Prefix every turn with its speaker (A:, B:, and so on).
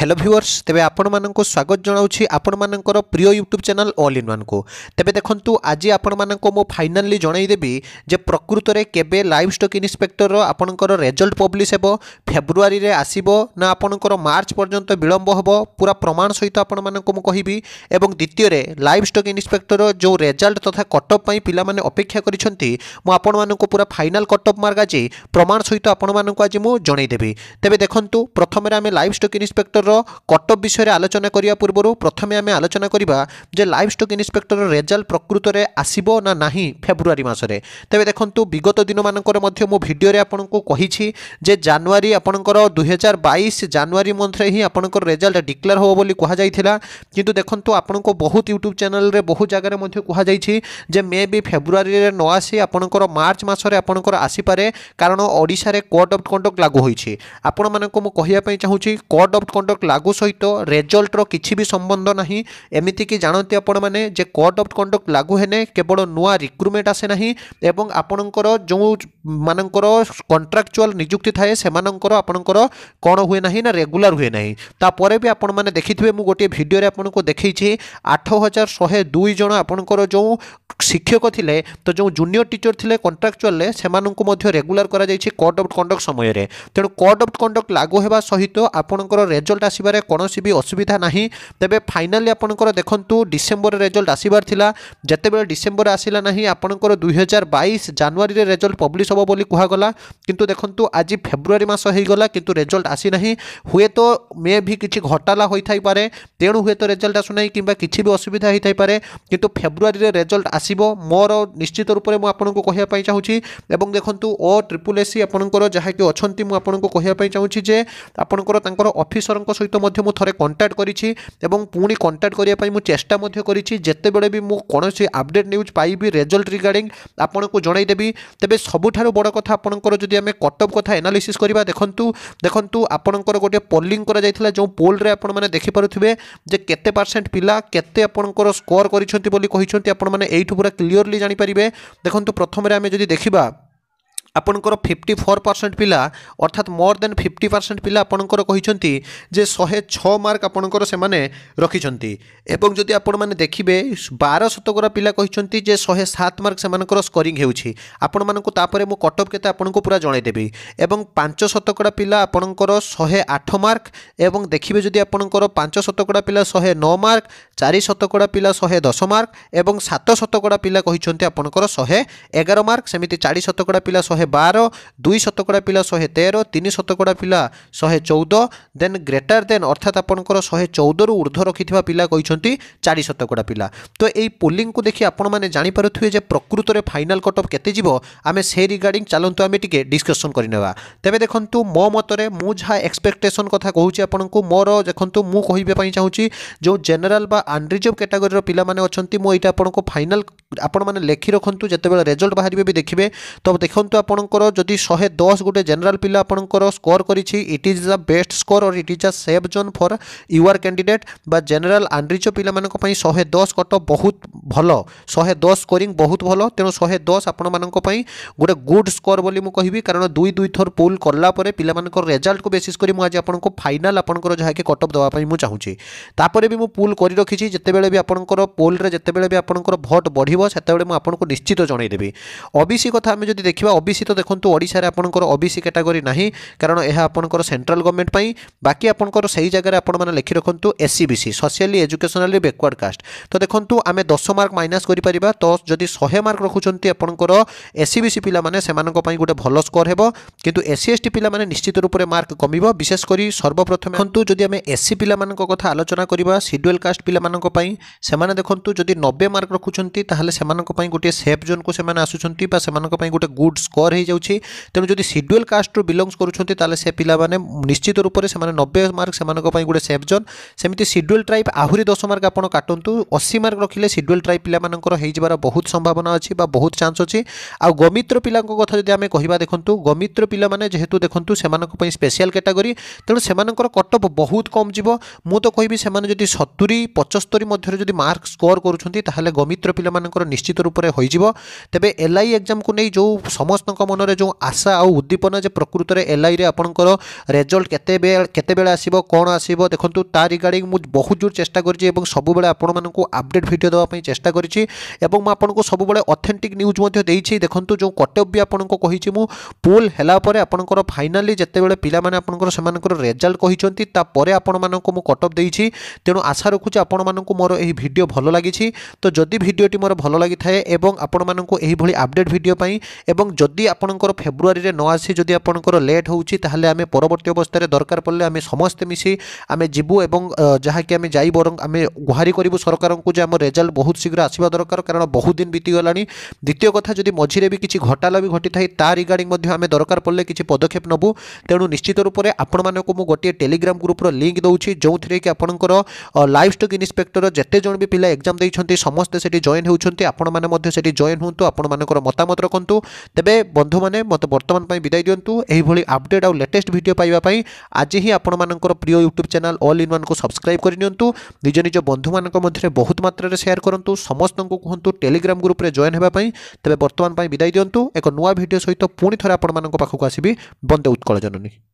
A: hello viewers তেবে আপনার স্বাগত জনাওছি আপনার প্রিয় YouTube channel all in one কু তেবে দেখুন আজ আপনার মু ফাইনালি জনাইদেবি যে প্রকৃতরে কেবে লাইভ স্টক ইন্সপেক্টর আপনার রেজল্ট পব্লিশ হব ফেব্রুয়ারি আসব না আপনার মার্চ পর্যন্ত বিলম্ব হব পুরা প্রমাণ সহ আপনার কহবি এবং দ্বিতীয় লাইভ স্টক ইন্সপেক্টর যে রেজল্ট তথা কটঅফ পাই পিলা মানে অপেক্ষা করেছেন মু আপনার পুরা ফাইনাল কটঅফ মার্ক আজ প্রমাণ সহ আপনার আজ মু জনাইদেবি তেবে দেখুন প্রথমে আমি লাইভ স্টক ইন্সপেক্টর ইন্সপেক্টর কটক বিষয়ে আলোচনা করা পূর্ব প্রথমে আমি আলোচনা করা যে লাইফ স্টক ইন্সপেক্টর রেজল্ট প্রকৃতরে আসব না না ফেব্রুয়ারি মাসে তবে দেখুন বিগত দিন মানকর মধ্যে মো ভিডিওরে আপনার কী যে জানুয়ারি আপনার দুই হাজার বাইশ জানুয়ারি মন্থরে হি আপনার রেজল্ট ডিক্লেয়ার হব বলে কুহযাই কিন্তু দেখুন আপনার বহুত ইউট্যুব চ্যানেলের বহু জায়গায় মধ্যে কুহযাই যে মে বি ফেব্রুয়ারি ন আসি আপনার মার্চ মাসে আপনার আসিপারে কারণ ওড়শার কোড অফ কন্ডক্ট লাগু হয়েছে আপনার কহিয়া চাহুছি কোড অফ কন্ডক্ট ନେଟୱାର୍କ ଲାଗୁ ସହିତ ରେଜଲ୍ଟର କିଛି ବି ସମ୍ବନ୍ଧ ନାହିଁ ଏମିତିକି ଜାଣନ୍ତି ଆପଣମାନେ ଯେ କୋଡ୍ ଅଫ୍ କଣ୍ଡକ୍ଟ ଲାଗୁ ହେଲେ କେବଳ ନୂଆ ରିକ୍ରୁଟମେଣ୍ଟ ଆସେ ନାହିଁ ଏବଂ ଆପଣଙ୍କର ଯେଉଁମାନଙ୍କର କଣ୍ଟ୍ରାକ୍ଚୁଆଲ୍ ନିଯୁକ୍ତି ଥାଏ ସେମାନଙ୍କର ଆପଣଙ୍କର କ'ଣ ହୁଏ ନାହିଁ ନା ରେଗୁଲାର ହୁଏ ନାହିଁ ତାପରେ ବି ଆପଣମାନେ ଦେଖିଥିବେ ମୁଁ ଗୋଟିଏ ଭିଡ଼ିଓରେ ଆପଣଙ୍କୁ ଦେଖେଇଛି ଆଠ ହଜାର ଶହେ ଦୁଇ ଜଣ ଆପଣଙ୍କର ଯେଉଁ ଶିକ୍ଷକ ଥିଲେ ତ ଯେଉଁ ଜୁନିୟର ଟିଚର ଥିଲେ କଣ୍ଟ୍ରାକ୍ଚୁଆଲରେ ସେମାନଙ୍କୁ ମଧ୍ୟ ରେଗୁଲାର କରାଯାଇଛି କୋଡ୍ ଅଫ୍ କଣ୍ଡକ୍ଟ ସମୟରେ ତେଣୁ କୋଡ୍ ଅଫ୍ କଣ୍ଡକ୍ଟ ଲାଗୁ ହେବା ସହିତ ଆପଣଙ୍କର ରେଜଲ୍ଟ রেজল্ট আসবার কৌশি বি অসুবিধা না তেমন ফাইনালি আপনার দেখুন ডিসেম্বর রেজল্ট আসবার লা যেতবে ডিসেম্বর আসলা না আপনার দুই হাজার বাইশ জানুয়ারি রেজল্ট পব্লিশ হব বলে কুহগলা কিন্তু দেখুন আজ ফেব্রুয়ারি মাস হয়ে গলা কিন্তু রেজল্ট আসি না হুয়ে তো মে ভি কিছু ঘটালা হয়ে থাইপরে তেণু হুয়ে তো রেজল্ট আসু না কিংবা কিছু বি অসুবিধা হয়ে থাইপরে কিন্তু ফেব্রুয়ারি রেজল্ট আসব মোর নিশ্চিত রূপে মু আপনার কহা চাহুছি এবং দেখুন ও ট্রিপুল এসি আপনার যাকি অনেক আপনার কহা চাহুছি যে আপনার তাঁর অফিসর ଆପଣଙ୍କ ସହିତ ମଧ୍ୟ ମୁଁ ଥରେ କଣ୍ଟାକ୍ଟ କରିଛି ଏବଂ ପୁଣି କଣ୍ଟାକ୍ଟ କରିବା ପାଇଁ ମୁଁ ଚେଷ୍ଟା ମଧ୍ୟ କରିଛି ଯେତେବେଳେ ବି ମୁଁ କୌଣସି ଅପଡ଼େଟ୍ ନ୍ୟୁଜ୍ ପାଇବି ରେଜଲ୍ଟ ରିଗାର୍ଡ଼ିଂ ଆପଣଙ୍କୁ ଜଣାଇଦେବି ତେବେ ସବୁଠାରୁ ବଡ଼ କଥା ଆପଣଙ୍କର ଯଦି ଆମେ କଟଅଫ୍ କଥା ଏନାଲିସିସ୍ କରିବା ଦେଖନ୍ତୁ ଦେଖନ୍ତୁ ଆପଣଙ୍କର ଗୋଟିଏ ପୋଲିଂ କରାଯାଇଥିଲା ଯେଉଁ ପୋଲ୍ରେ ଆପଣମାନେ ଦେଖିପାରୁଥିବେ ଯେ କେତେ ପରସେଣ୍ଟ ପିଲା କେତେ ଆପଣଙ୍କର ସ୍କୋର କରିଛନ୍ତି ବୋଲି କହିଛନ୍ତି ଆପଣମାନେ ଏଇଠୁ ପୁରା କ୍ଲିଅରଲି ଜାଣିପାରିବେ ଦେଖନ୍ତୁ ପ୍ରଥମରେ ଆମେ ଯଦି ଦେଖିବା ଆପଣଙ୍କର ଫିଫ୍ଟି ଫୋର୍ ପରସେଣ୍ଟ ପିଲା ଅର୍ଥାତ୍ ମୋର୍ ଦେନ୍ ଫିଫ୍ଟି ପରସେଣ୍ଟ ପିଲା ଆପଣଙ୍କର କହିଛନ୍ତି ଯେ ଶହେ ଛଅ ମାର୍କ ଆପଣଙ୍କର ସେମାନେ ରଖିଛନ୍ତି ଏବଂ ଯଦି ଆପଣମାନେ ଦେଖିବେ ବାର ଶତକଡ଼ା ପିଲା କହିଛନ୍ତି ଯେ ଶହେ ସାତ ମାର୍କ ସେମାନଙ୍କର ସ୍କୋରିଂ ହେଉଛି ଆପଣମାନଙ୍କୁ ତାପରେ ମୁଁ କଟଅଫ୍ କେତେ ଆପଣଙ୍କୁ ପୁରା ଜଣାଇଦେବି ଏବଂ ପାଞ୍ଚ ଶତକଡ଼ା ପିଲା ଆପଣଙ୍କର ଶହେ ଆଠ ମାର୍କ ଏବଂ ଦେଖିବେ ଯଦି ଆପଣଙ୍କର ପାଞ୍ଚ ଶତକଡ଼ା ପିଲା ଶହେ ନଅ ମାର୍କ ଚାରି ଶତକଡ଼ା ପିଲା ଶହେ ଦଶ ମାର୍କ ଏବଂ ସାତ ଶତକଡ଼ା ପିଲା କହିଛନ୍ତି ଆପଣଙ୍କର ଶହେ ଏଗାର ମାର୍କ ସେମିତି ଚାରି ଶତକଡ଼ା ପିଲା ଶହେ ଶହେ ବାର ଦୁଇ ଶତକଡ଼ା ପିଲା ଶହେ ତେର ତିନି ଶତକଡ଼ା ପିଲା ଶହେ ଚଉଦ ଦେନ୍ ଗ୍ରେଟର ଦେନ୍ ଅର୍ଥାତ୍ ଆପଣଙ୍କର ଶହେ ଚଉଦରୁ ଉର୍ଦ୍ଧ୍ୱ ରଖିଥିବା ପିଲା କହିଛନ୍ତି ଚାରି ଶତକଡ଼ା ପିଲା ତ ଏଇ ପୋଲିଂକୁ ଦେଖି ଆପଣମାନେ ଜାଣିପାରୁଥିବେ ଯେ ପ୍ରକୃତରେ ଫାଇନାଲ୍ କଟ୍ ଅଫ୍ କେତେ ଯିବ ଆମେ ସେ ରିଗାର୍ଡ଼ିଂ ଚାଲନ୍ତୁ ଆମେ ଟିକେ ଡିସ୍କସନ୍ କରିନେବା ତେବେ ଦେଖନ୍ତୁ ମୋ ମତରେ ମୁଁ ଯାହା ଏକ୍ସପେକ୍ଟେସନ୍ କଥା କହୁଛି ଆପଣଙ୍କୁ ମୋର ଦେଖନ୍ତୁ ମୁଁ କହିବା ପାଇଁ ଚାହୁଁଛି ଯେଉଁ ଜେନେରାଲ ବା ଆନ୍ରିଜର୍ଭ କ୍ୟାଟାଗୋରୀର ପିଲାମାନେ ଅଛନ୍ତି ମୁଁ ଏଇଟା ଆପଣଙ୍କୁ ଫାଇନାଲ୍ ଆପଣମାନେ ଲେଖି ରଖନ୍ତୁ ଯେତେବେଳେ ରେଜଲ୍ଟ ବାହାରିବେ ବି ଦେଖିବେ ତ ଦେଖନ୍ତୁ ଆପଣଙ୍କର ଯଦି ଶହେ ଦଶ ଗୋଟେ ଜେନେରାଲ୍ ପିଲା ଆପଣଙ୍କର ସ୍କୋର କରିଛି it is the best score or it is the safe zone for your candidate ବା ଜେନେରାଲ୍ ଆଣ୍ଡ୍ରିଚ ପିଲାମାନଙ୍କ ପାଇଁ ଶହେ ଦଶ କଟ ବହୁତ ଭଲ ଶହେ ଦଶ ସ୍କୋରିଂ ବହୁତ ଭଲ ତେଣୁ ଶହେ ଦଶ ଆପଣମାନଙ୍କ ପାଇଁ ଗୋଟେ ଗୁଡ୍ ସ୍କୋର ବୋଲି ମୁଁ କହିବି କାରଣ ଦୁଇ ଦୁଇ ଥର ପୁଲ୍ କଲା ପରେ ପିଲାମାନଙ୍କର ରେଜଲ୍ଟକୁ ବେସିସ୍ କରି ମୁଁ ଆଜି ଆପଣଙ୍କୁ ଫାଇନାଲ୍ ଆପଣଙ୍କର ଯାହାକି କଟଅଫ୍ ଦେବା ପାଇଁ ମୁଁ ଚାହୁଁଛି ତାପରେ ବି ମୁଁ ପୁଲ୍ କରି ରଖିଛି ଯେତେବେଳେ ବି ଆପଣଙ୍କର ପୋଲ୍ରେ ଯେତେବେଳେ ବି ଆପଣଙ୍କର ଭୋଟ୍ ବଢ଼ିବ ସେତେବେଳେ ମୁଁ ଆପଣଙ୍କୁ ନିଶ୍ଚିତ ଜଣାଇଦେବି ଓବିସି କଥା ଆମେ ଯଦି ଦେଖିବା ଓବିସି ଓବିସି ତ ଦେଖନ୍ତୁ ଓଡ଼ିଶାରେ ଆପଣଙ୍କର ଓବିସି କ୍ୟାଟାଗୋରୀ ନାହିଁ କାରଣ ଏହା ଆପଣଙ୍କର ସେଣ୍ଟ୍ରାଲ ଗଭର୍ଣ୍ଣମେଣ୍ଟ ପାଇଁ ବାକି ଆପଣଙ୍କର ସେହି ଜାଗାରେ ଆପଣମାନେ ଲେଖି ରଖନ୍ତୁ SEBC socially educationally backward caste ତ ଦେଖନ୍ତୁ ଆମେ ଦଶ ମାର୍କ ମାଇନସ୍ କରିପାରିବା ତ ଯଦି ଶହେ ମାର୍କ ରଖୁଛନ୍ତି ଆପଣଙ୍କର ଏସ୍ସିବିସି ପିଲାମାନେ ସେମାନଙ୍କ ପାଇଁ ଗୋଟେ ଭଲ ସ୍କୋର ହେବ କିନ୍ତୁ ଏସ୍ସି ଏସ୍ଟି ପିଲାମାନେ ନିଶ୍ଚିତ ରୂପରେ ମାର୍କ କମିବ ବିଶେଷ କରି ସର୍ବପ୍ରଥମେ ଦେଖନ୍ତୁ ଯଦି ଆମେ ଏସ୍ସି ପିଲାମାନଙ୍କ କଥା ଆଲୋଚନା କରିବା ସିଡ୍ୟୁଲ୍ କାଷ୍ଟ ପିଲାମାନଙ୍କ ପାଇଁ ସେମାନେ ଦେଖନ୍ତୁ ଯଦି ନବେ ମାର୍କ ରଖୁଛନ୍ତି ତାହେଲେ ସେମାନଙ୍କ ପାଇଁ ଗୋଟିଏ ସେଫ୍ ଜୋନ୍କୁ ସେମାନେ ଆସୁଛନ୍ତି ବା ସେମାନଙ୍କ ପାଇଁ ଗୋଟେ ଗୁଡ୍ ସ୍କୋର কভর হয়েযাচ্ছে তেমন যদি সিডুয়াল কাস্ট্রু বিলংস করছেন তাহলে সে পিলামানে নিশ্চিত রূপে সে নবে মার্ক সে গোটে সেফ জোন সেমিতি সিডুয়াল ট্রাইব আহরি দশ মার্ক আপনার কাটতু অশী মার্ক রাখলে সিডুয়াল ট্রাইব পিলামানকর হয়েযার বহুত সম্ভাবনা অছি বা বহুত চান্স অছি আউ গমিত্র পিলাঙ্ক কথা যদি আমি কহবা দেখুন গমিত্র পিলামানে যেহেতু দেখুন সে স্পেশাল ক্যাটাগোরি তেমন সে কট অফ বহুত কম যাব মু তো কহবি সে যদি সতুরি পঁচস্তরি মধ্যে যদি মার্ক স্কোর করছেন তাহলে গমিত্র পিলামানকর নিশ্চিত রূপে হয়েযাব তেবে এলআই এক্সামকে নিয়ে যে সমস্ত ଆପଣଙ୍କ ମନରେ ଯେଉଁ ଆଶା ଆଉ ଉଦ୍ଦୀପନା ଯେ ପ୍ରକୃତରେ ଏଲ୍ଆଇରେ ଆପଣଙ୍କର ରେଜଲ୍ଟ କେତେବେଳେ କେତେବେଳେ ଆସିବ କ'ଣ ଆସିବ ଦେଖନ୍ତୁ ତା ରିଗାର୍ଡ଼ିଂ ମୁଁ ବହୁତ ଜୋର ଚେଷ୍ଟା କରିଛି ଏବଂ ସବୁବେଳେ ଆପଣମାନଙ୍କୁ ଅପଡେଟ୍ ଭିଡ଼ିଓ ଦେବା ପାଇଁ ଚେଷ୍ଟା କରିଛି ଏବଂ ମୁଁ ଆପଣଙ୍କୁ ସବୁବେଳେ ଅଥେଣ୍ଟିକ୍ ନ୍ୟୁଜ୍ ମଧ୍ୟ ଦେଇଛି ଦେଖନ୍ତୁ ଯେଉଁ କଟକ ବି ଆପଣଙ୍କୁ କହିଛି ମୁଁ ପୁଲ୍ ହେଲା ପରେ ଆପଣଙ୍କର ଫାଇନାଲି ଯେତେବେଳେ ପିଲାମାନେ ଆପଣଙ୍କର ସେମାନଙ୍କର ରେଜଲ୍ଟ କହିଛନ୍ତି ତାପରେ ଆପଣମାନଙ୍କୁ ମୁଁ କଟଅଫ୍ ଦେଇଛି ତେଣୁ ଆଶା ରଖୁଛି ଆପଣମାନଙ୍କୁ ମୋର ଏହି ଭିଡ଼ିଓ ଭଲ ଲାଗିଛି ତ ଯଦି ଭିଡ଼ିଓଟି ମୋର ଭଲ ଲାଗିଥାଏ ଏବଂ ଆପଣମାନଙ୍କୁ ଏହିଭଳି ଅପଡେଟ୍ ଭିଡ଼ିଓ ପାଇଁ ଏବଂ ଯଦି ଆପଣଙ୍କର ଫେବୃଆରୀରେ ନ ଆସି ଯଦି ଆପଣଙ୍କର ଲେଟ୍ ହେଉଛି ତାହେଲେ ଆମେ ପରବର୍ତ୍ତୀ ଅବସ୍ଥାରେ ଦରକାର ପଡ଼ିଲେ ଆମେ ସମସ୍ତେ ମିଶି ଆମେ ଯିବୁ ଏବଂ ଯାହାକି ଆମେ ଯାଇ ବରଂ ଆମେ ଗୁହାରି କରିବୁ ସରକାରଙ୍କୁ ଯେ ଆମ ରେଜଲ୍ଟ ବହୁତ ଶୀଘ୍ର ଆସିବା ଦରକାର କାରଣ ବହୁତ ଦିନ ବିତିଗଲାଣି ଦ୍ୱିତୀୟ କଥା ଯଦି ମଝିରେ ବି କିଛି ଘଟାଲା ବି ଘଟିଥାଏ ତା ରିଗାର୍ଡ଼ିଂ ମଧ୍ୟ ଆମେ ଦରକାର ପଡ଼ିଲେ କିଛି ପଦକ୍ଷେପ ନେବୁ ତେଣୁ ନିଶ୍ଚିତ ରୂପରେ ଆପଣମାନଙ୍କୁ ମୁଁ ଗୋଟିଏ ଟେଲିଗ୍ରାମ ଗ୍ରୁପ୍ର ଲିଙ୍କ୍ ଦେଉଛି ଯେଉଁଥିରେ କି ଆପଣଙ୍କର ଲାଇଫ୍ ଷ୍ଟକ୍ ଇନ୍ସପେକ୍ଟର ଯେତେ ଜଣ ବି ପିଲା ଏକ୍ଜାମ୍ ଦେଇଛନ୍ତି ସମସ୍ତେ ସେଠି ଜଏନ୍ ହେଉଛନ୍ତି ଆପଣମାନେ ମଧ୍ୟ ସେଠି ଜଏନ୍ ହୁଅନ୍ତୁ ଆପଣମାନଙ୍କର ମତାମତ ରଖନ୍ତୁ ତେବେ বন্ধুমানে মতো বর্তমান পাই বিদায় দিও এইভাবে আপডেট আউ লেটেস্ট ভিডিও পাইবা পাই আজি হি আপনার প্রিয় ইউট্যুব চ্যানেল অল ইন ওয়ানকে সবসক্রাইব করে নিও নিজ নিজ বন্ধুমানক মধ্যে বহুত মাত্রার সেয়ার করতু সমস্ত কুহতু টেলিগ্রাম গ্রুপে জয়েন হওয়া তবে বর্তমান পাই বিদায় দিও এক নূয়া ভিডিও সহ পুঁ থরে আপনার পাখক আসবি বন্দে উৎকল জননী